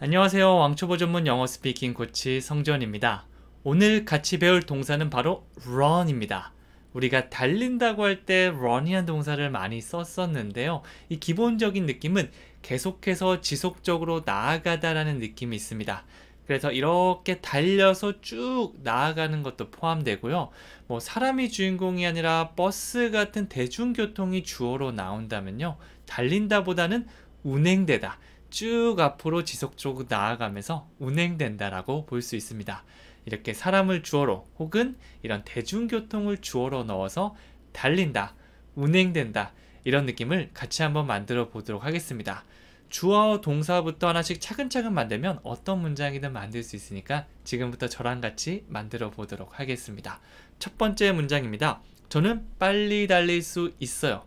안녕하세요. 왕초보 전문 영어 스피킹 코치 성전입니다. 오늘 같이 배울 동사는 바로 run입니다. 우리가 달린다고 할 때 run이란 동사를 많이 썼었는데요. 이 기본적인 느낌은 계속해서 지속적으로 나아가다라는 느낌이 있습니다. 그래서 이렇게 달려서 쭉 나아가는 것도 포함되고요. 뭐 사람이 주인공이 아니라 버스 같은 대중교통이 주어로 나온다면요. 달린다보다는 운행되다. 쭉 앞으로 지속적으로 나아가면서 운행된다라고 볼 수 있습니다. 이렇게 사람을 주어로 혹은 이런 대중교통을 주어로 넣어서 달린다, 운행된다 이런 느낌을 같이 한번 만들어 보도록 하겠습니다. 주어 동사부터 하나씩 차근차근 만들면 어떤 문장이든 만들 수 있으니까 지금부터 저랑 같이 만들어 보도록 하겠습니다. 첫 번째 문장입니다. 저는 빨리 달릴 수 있어요.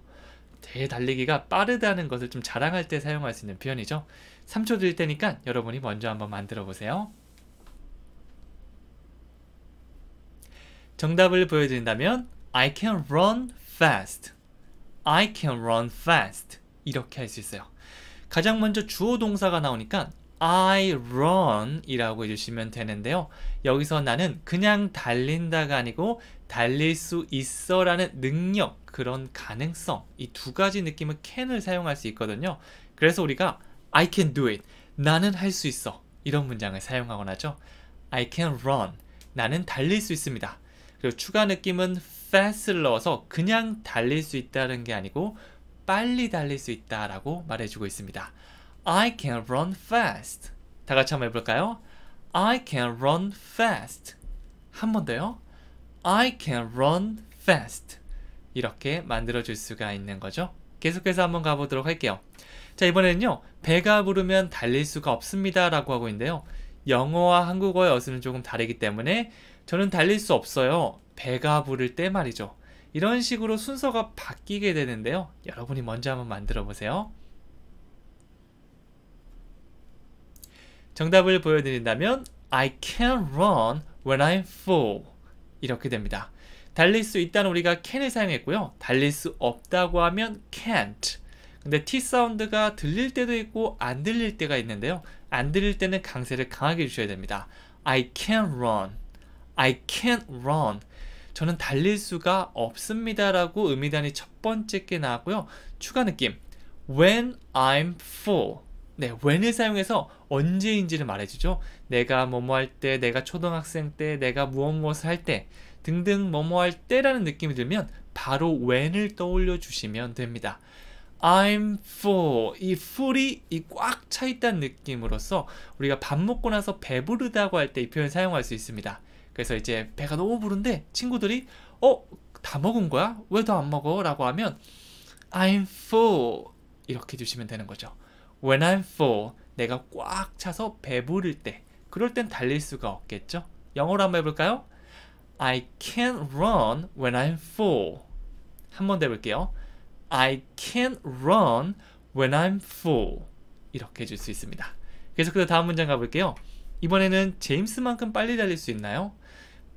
대달리기가 빠르다는 것을 좀 자랑할 때 사용할 수 있는 표현이죠. 3초 드릴 테니까 여러분이 먼저 한번 만들어 보세요. 정답을 보여드린다면 I can run fast. I can run fast. 이렇게 할 수 있어요. 가장 먼저 주어 동사가 나오니까 I run이라고 해주시면 되는데요. 여기서 나는 그냥 달린다가 아니고 달릴 수 있어 라는 능력 그런 가능성 이 두 가지 느낌은 can을 사용할 수 있거든요 그래서 우리가 I can do it 나는 할 수 있어 이런 문장을 사용하곤 하죠 I can run 나는 달릴 수 있습니다 그리고 추가 느낌은 fast를 넣어서 그냥 달릴 수 있다는 게 아니고 빨리 달릴 수 있다라고 말해주고 있습니다 I can run fast 다 같이 한번 해볼까요? I can run fast. 한 번 더요. I can run fast. 이렇게 만들어줄 수가 있는 거죠. 계속해서 한번 가보도록 할게요. 자, 이번에는요. 배가 부르면 달릴 수가 없습니다. 라고 하고 있는데요. 영어와 한국어의 어수는 조금 다르기 때문에 저는 달릴 수 없어요. 배가 부를 때 말이죠. 이런 식으로 순서가 바뀌게 되는데요. 여러분이 먼저 한번 만들어 보세요. 정답을 보여드린다면 I can run when I'm full 이렇게 됩니다. 달릴 수 있다는 우리가 can을 사용했고요. 달릴 수 없다고 하면 can't. 근데 T 사운드가 들릴 때도 있고 안 들릴 때가 있는데요. 안 들릴 때는 강세를 강하게 주셔야 됩니다. I can't run. I can't run. 저는 달릴 수가 없습니다라고 의미단이 첫 번째 게 나왔고요. 추가 느낌. When I'm full. 네, when을 사용해서 언제인지를 말해주죠. 내가 뭐뭐 할 때, 내가 초등학생 때, 내가 무엇 무엇을 할 때, 등등 뭐뭐 할 때라는 느낌이 들면 바로 when을 떠올려 주시면 됩니다. I'm full. 이 full이 이꽉 차 있다는 느낌으로써 우리가 밥 먹고 나서 배부르다고 할 때 이 표현 을 사용할 수 있습니다. 그래서 이제 배가 너무 부른데 친구들이 어? 다 먹은 거야? 왜 더 안 먹어? 라고 하면 I'm full 이렇게 주시면 되는 거죠. When I'm full, 내가 꽉 차서 배부를 때, 그럴 땐 달릴 수가 없겠죠? 영어로 한번 해볼까요? I can't run when I'm full. 한번 더 해볼게요. I can't run when I'm full. 이렇게 해줄 수 있습니다. 계속해서 그 다음 문장 가볼게요. 이번에는 제임스만큼 빨리 달릴 수 있나요?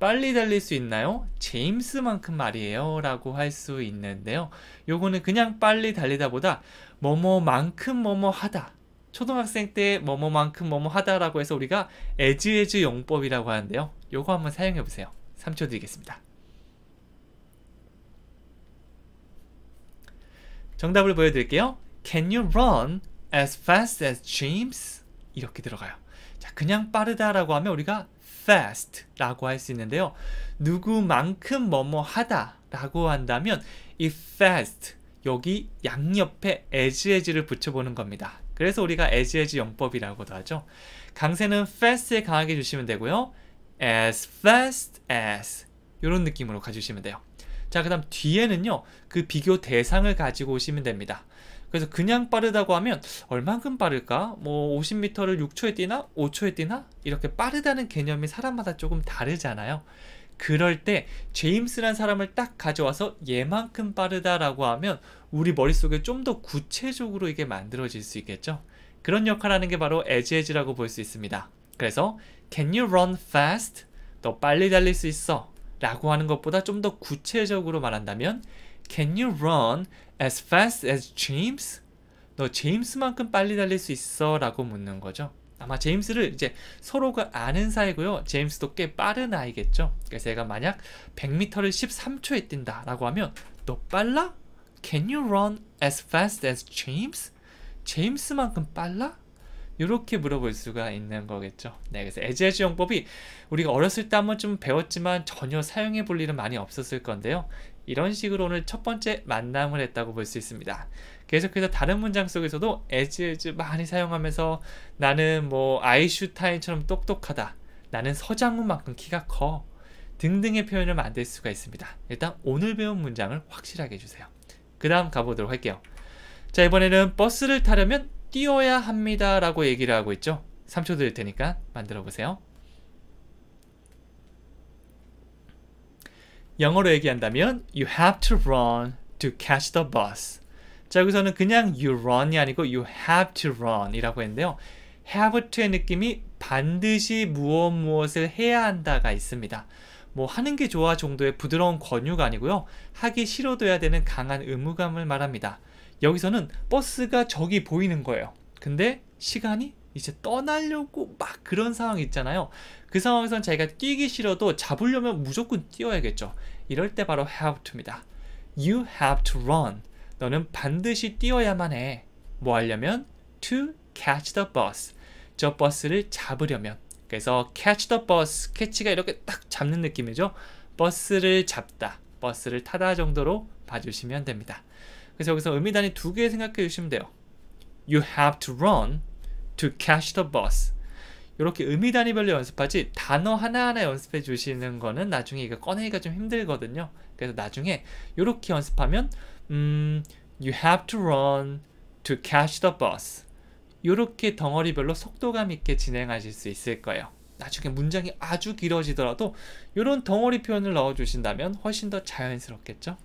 빨리 달릴 수 있나요? 제임스만큼 말이에요 라고 할 수 있는데요 요거는 그냥 빨리 달리다 보다 뭐뭐만큼 뭐뭐하다 초등학생 때 뭐뭐만큼 뭐뭐하다 라고 해서 우리가 에즈에즈 용법이라고 하는데요 요거 한번 사용해 보세요 3초 드리겠습니다 정답을 보여드릴게요 Can you run as fast as James? 이렇게 들어가요 자, 그냥 빠르다라고 하면 우리가 fast라고 할 수 있는데요. 누구만큼 뭐뭐 하다라고 한다면 이 fast 여기 양옆에 as as를 붙여보는 겁니다. 그래서 우리가 as as 영법이라고도 하죠. 강세는 fast에 강하게 주시면 되고요. as fast as 이런 느낌으로 가주시면 돼요. 자, 그 다음 뒤에는요. 그 비교 대상을 가지고 오시면 됩니다. 그래서 그냥 빠르다고 하면 얼만큼 빠를까? 뭐 50m를 6초에 뛰나? 5초에 뛰나? 이렇게 빠르다는 개념이 사람마다 조금 다르잖아요. 그럴 때 제임스란 사람을 딱 가져와서 얘만큼 빠르다라고 하면 우리 머릿속에 좀 더 구체적으로 이게 만들어질 수 있겠죠. 그런 역할하는 게 바로 에지에지라고 볼 수 있습니다. 그래서 Can you run fast? 너 빨리 달릴 수 있어. 라고 하는 것보다 좀 더 구체적으로 말한다면 Can you run as fast as James? 너 제임스만큼 빨리 달릴 수 있어? 라고 묻는 거죠. 아마 제임스를 이제 서로가 아는 사이고요. 제임스도 꽤 빠른 아이겠죠. 그래서 얘가 만약 100m를 13초에 뛴다라고 하면 너 빨라? Can you run as fast as James? 제임스만큼 빨라? 이렇게 물어볼 수가 있는 거겠죠. 네, 그래서 에지에지 용법이 우리가 어렸을 때한 번쯤 배웠지만 전혀 사용해 볼 일은 많이 없었을 건데요. 이런 식으로 오늘 첫 번째 만남을 했다고 볼 수 있습니다. 계속해서 다른 문장 속에서도 as as 많이 사용하면서 나는 뭐아이슈타인처럼 똑똑하다. 나는 서장훈만큼 키가 커. 등등의 표현을 만들 수가 있습니다. 일단 오늘 배운 문장을 확실하게 해주세요. 그 다음 가보도록 할게요. 자 이번에는 버스를 타려면 뛰어야 합니다 라고 얘기를 하고 있죠. 3초 드릴 테니까 만들어 보세요. 영어로 얘기한다면 you have to run to catch the bus. 자, 여기서는 그냥 you run이 아니고 you have to run이라고 했는데요. have to의 느낌이 반드시 무엇 무엇을 해야 한다가 있습니다. 뭐 하는 게 좋아 정도의 부드러운 권유가 아니고요. 하기 싫어도야 되는 강한 의무감을 말합니다. 여기서는 버스가 저기 보이는 거예요. 근데 시간이 이제 떠나려고 막 그런 상황 있잖아요. 그 상황에선 자기가 뛰기 싫어도 잡으려면 무조건 뛰어야겠죠. 이럴 때 바로 have to입니다. You have to run. 너는 반드시 뛰어야만 해. 뭐 하려면? To catch the bus. 저 버스를 잡으려면. 그래서 catch the bus, 캐치가 이렇게 딱 잡는 느낌이죠. 버스를 잡다, 버스를 타다 정도로 봐주시면 됩니다. 그래서 여기서 의미단위 두 개 생각해 주시면 돼요. You have to run. to catch the bus. 이렇게 의미 단위별로 연습하지 단어 하나하나 연습해 주시는 거는 나중에 이거 꺼내기가 좀 힘들거든요. 그래서 나중에 이렇게 연습하면 음, you have to run to catch the bus. 이렇게 덩어리별로 속도감 있게 진행하실 수 있을 거예요. 나중에 문장이 아주 길어지더라도 이런 덩어리 표현을 넣어 주신다면 훨씬 더 자연스럽겠죠?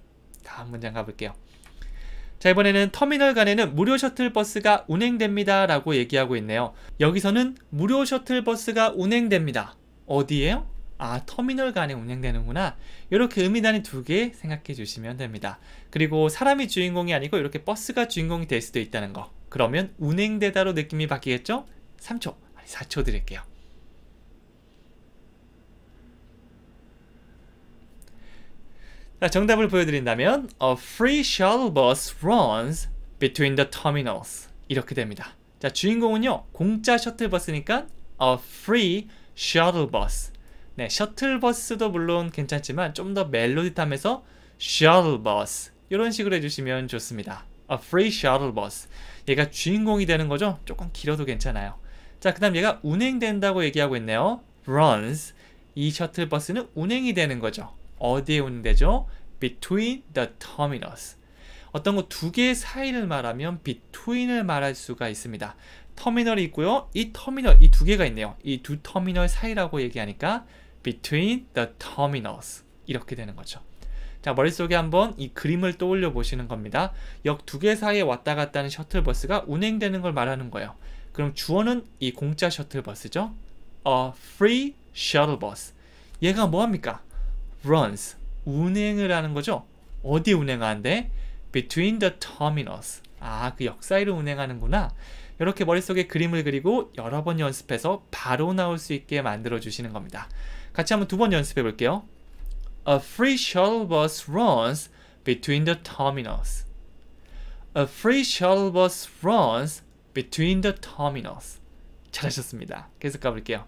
다음 문장 가볼게요. 자 이번에는 터미널 간에는 무료 셔틀버스가 운행됩니다 라고 얘기하고 있네요 여기서는 무료 셔틀버스가 운행됩니다 어디에요? 아 터미널 간에 운행되는구나 이렇게 의미단이 두개 생각해 주시면 됩니다 그리고 사람이 주인공이 아니고 이렇게 버스가 주인공이 될 수도 있다는 거 그러면 운행되다로 느낌이 바뀌겠죠? 3초 아니 4초 드릴게요 자, 정답을 보여드린다면 A free shuttle bus runs between the terminals 이렇게 됩니다. 자, 주인공은요. 공짜 셔틀버스니까 A free shuttle bus 네, 셔틀버스도 물론 괜찮지만 좀 더 멜로디탐에서 shuttle bus 이런 식으로 해주시면 좋습니다. A free shuttle bus 얘가 주인공이 되는 거죠? 조금 길어도 괜찮아요. 자, 그 다음 얘가 운행된다고 얘기하고 있네요. runs 이 셔틀버스는 운행이 되는 거죠. 어디에 오는 데죠? between the terminus 어떤 거 두 개의 사이를 말하면 between을 말할 수가 있습니다 터미널이 있고요 이 터미널 이 두 개가 있네요 이 두 터미널 사이라고 얘기하니까 between the terminus 이렇게 되는 거죠 자 머릿속에 한번 이 그림을 떠올려 보시는 겁니다 역 두 개 사이에 왔다 갔다 하는 셔틀버스가 운행되는 걸 말하는 거예요 그럼 주어는 이 공짜 셔틀버스죠 A free shuttle bus 얘가 뭐합니까? runs 운행을 하는 거죠. 어디 운행하는데? between the terminals 아그 역사이를 운행하는구나. 이렇게 머릿속에 그림을 그리고 여러 번 연습해서 바로 나올 수 있게 만들어 주시는 겁니다. 같이 한번 두 번 연습해 볼게요. A free shuttle bus runs between the terminals. A free shuttle bus runs between the terminals. 잘하셨습니다. 계속 가볼게요.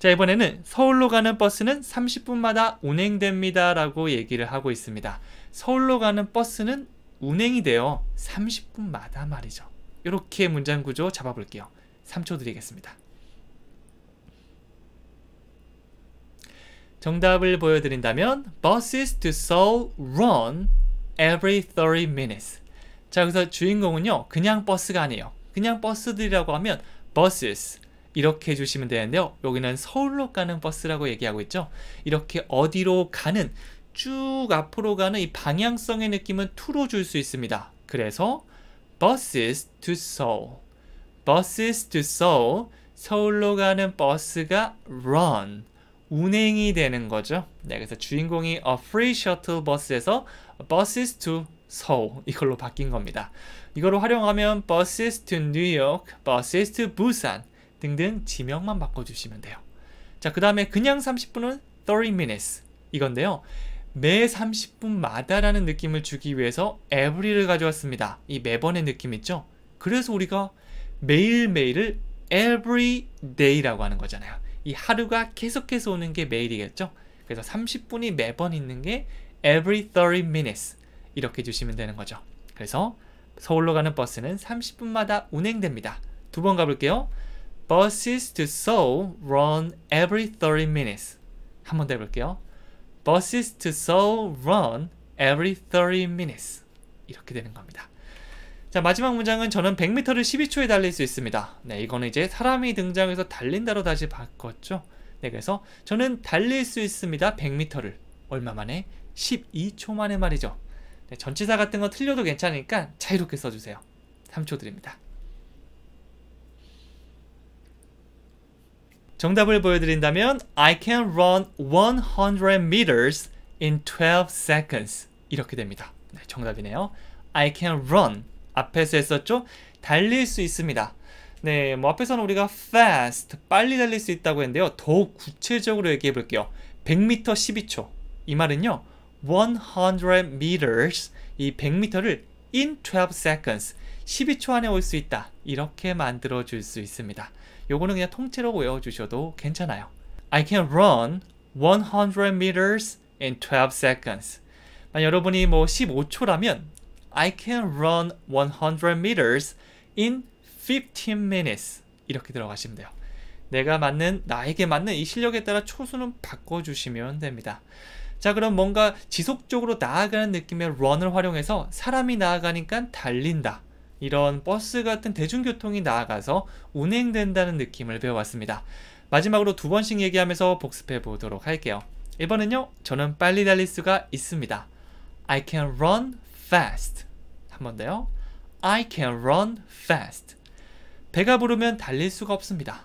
자 이번에는 서울로 가는 버스는 30분마다 운행됩니다 라고 얘기를 하고 있습니다 서울로 가는 버스는 운행이 돼요 30분마다 말이죠 이렇게 문장 구조 잡아볼게요 3초 드리겠습니다 정답을 보여드린다면 Buses to Seoul run every 30 minutes 자 그래서 주인공은요 그냥 버스가 아니에요 그냥 버스들이라고 하면 buses 이렇게 해주시면 되는데요. 여기는 서울로 가는 버스라고 얘기하고 있죠. 이렇게 어디로 가는 쭉 앞으로 가는 이 방향성의 느낌은 투로 줄 수 있습니다. 그래서 buses to Seoul, buses to Seoul, 서울로 가는 버스가 run, 운행이 되는 거죠. 네, 그래서 주인공이 a free shuttle bus에서 buses to 서울 이걸로 바뀐 겁니다. 이걸로 활용하면 buses to New York, buses to Busan 등등 지명만 바꿔주시면 돼요. 자, 그 다음에 그냥 30분은 30 minutes 이건데요. 매 30분마다라는 느낌을 주기 위해서 every를 가져왔습니다. 이 매번의 느낌 있죠? 그래서 우리가 매일매일을 every day라고 하는 거잖아요. 이 하루가 계속해서 오는 게 매일이겠죠? 그래서 30분이 매번 있는 게 every 30 minutes 이렇게 주시면 되는 거죠. 그래서 서울로 가는 버스는 30분마다 운행됩니다. 두 번 가볼게요. buses to Seoul run every 30 minutes. 한 번 더 해볼게요. buses to Seoul run every 30 minutes. 이렇게 되는 겁니다. 자 마지막 문장은 저는 100m를 12초에 달릴 수 있습니다. 네 이거는 이제 사람이 등장해서 달린다로 다시 바꿨죠. 네 그래서 저는 달릴 수 있습니다. 100m를 얼마 만에 12초 만에 말이죠. 네, 전치사 같은 거 틀려도 괜찮으니까 자유롭게 써주세요. 3초 드립니다. 정답을 보여드린다면 I can run 100 meters in 12 seconds 이렇게 됩니다. 네, 정답이네요. I can run 앞에서 했었죠? 달릴 수 있습니다. 네, 뭐 앞에서는 우리가 fast 빨리 달릴 수 있다고 했는데요. 더욱 구체적으로 얘기해 볼게요. 100m 12초 이 말은요. 100 meters 이 100m를 in 12 seconds 12초 안에 올 수 있다 이렇게 만들어 줄 수 있습니다 요거는 그냥 통째로 외워주셔도 괜찮아요 I can run 100 meters in 12 seconds 여러분이 뭐 15초라면 I can run 100 meters in 15 minutes 이렇게 들어가시면 돼요 내가 맞는 나에게 맞는 이 실력에 따라 초수는 바꿔주시면 됩니다 자 그럼 뭔가 지속적으로 나아가는 느낌의 run을 활용해서 사람이 나아가니까 달린다 이런 버스 같은 대중교통이 나아가서 운행된다는 느낌을 배워왔습니다. 마지막으로 두 번씩 얘기하면서 복습해 보도록 할게요. 1번은요. 저는 빨리 달릴 수가 있습니다. I can run fast. 한 번 더요. I can run fast. 배가 부르면 달릴 수가 없습니다.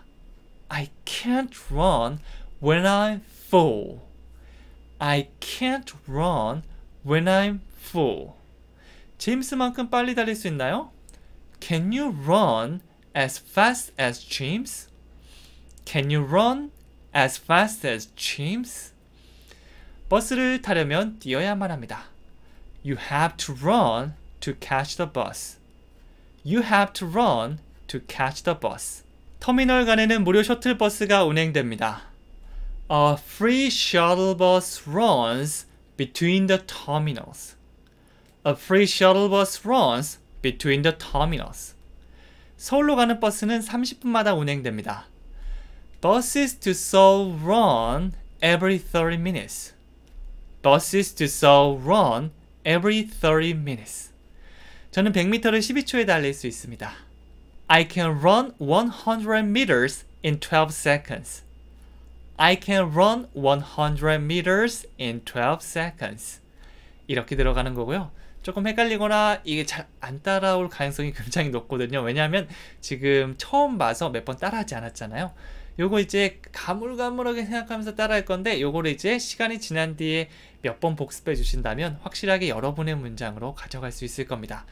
I can't run when I'm full. I can't run when I'm full. 제임스만큼 빨리 달릴 수 있나요? Can you run as fast as James? Can you run as fast as James? 버스를 타려면 뛰어야만 합니다. You have to run to catch the bus. You have to run to catch the bus. 터미널 간에는 무료 셔틀 버스가 운행됩니다. A free shuttle bus runs between the terminals. A free shuttle bus runs between the terminals. 서울로 가는 버스는 30분마다 운행됩니다. Buses to Seoul run every 30 minutes. Buses to Seoul run every 30 minutes. 저는 100m를 12초에 달릴 수 있습니다. I can run 100 meters in 12 seconds. I can run 100 meters in 12 seconds. 이렇게 들어가는 거고요. 조금 헷갈리거나 이게 잘 안 따라올 가능성이 굉장히 높거든요 왜냐하면 지금 처음 봐서 몇 번 따라하지 않았잖아요 요거 이제 가물가물하게 생각하면서 따라할 건데 요거를 이제 시간이 지난 뒤에 몇 번 복습해 주신다면 확실하게 여러분의 문장으로 가져갈 수 있을 겁니다.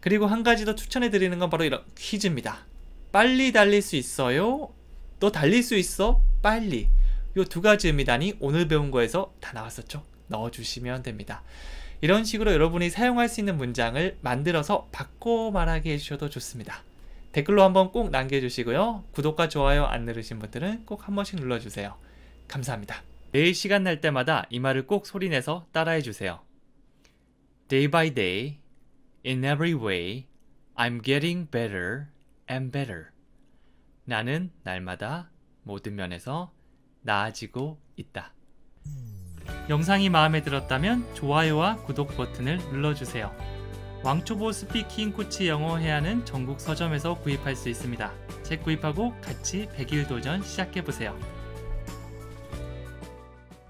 그리고 한 가지 더 추천해 드리는 건 바로 이런 퀴즈입니다. 빨리 달릴 수 있어요? 너 달릴 수 있어? 빨리. 요 두 가지 의미단이 오늘 배운 거에서 다 나왔었죠. 넣어주시면 됩니다. 이런 식으로 여러분이 사용할 수 있는 문장을 만들어서 바꿔 말하게 해주셔도 좋습니다. 댓글로 한번 꼭 남겨주시고요. 구독과 좋아요 안 누르신 분들은 꼭 한 번씩 눌러주세요. 감사합니다. 매일 시간 날 때마다 이 말을 꼭 소리내서 따라해주세요. Day by day, in every way, I'm getting better and better. 나는 날마다 모든 면에서 나아지고 있다. 영상이 마음에 들었다면 좋아요와 구독 버튼을 눌러주세요. 왕초보 스피킹 코치 영어 회화는 전국 서점에서 구입할 수 있습니다. 책 구입하고 같이 100일 도전 시작해보세요.